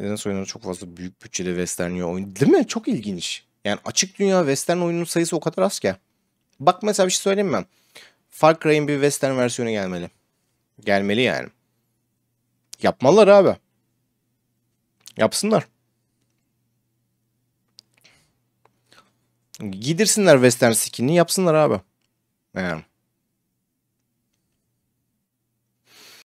Neden oyunları çok fazla büyük bütçeli western oyun. Değil mi? Çok ilginç. Yani açık dünya western oyunun sayısı o kadar az ki. Bak mesela bir şey söyleyeyim mi? Far Cry'in bir western versiyonu gelmeli. Gelmeli yani. Yapmalılar abi. Yapsınlar. Gidirsinler western skinini yapsınlar abi. Yani.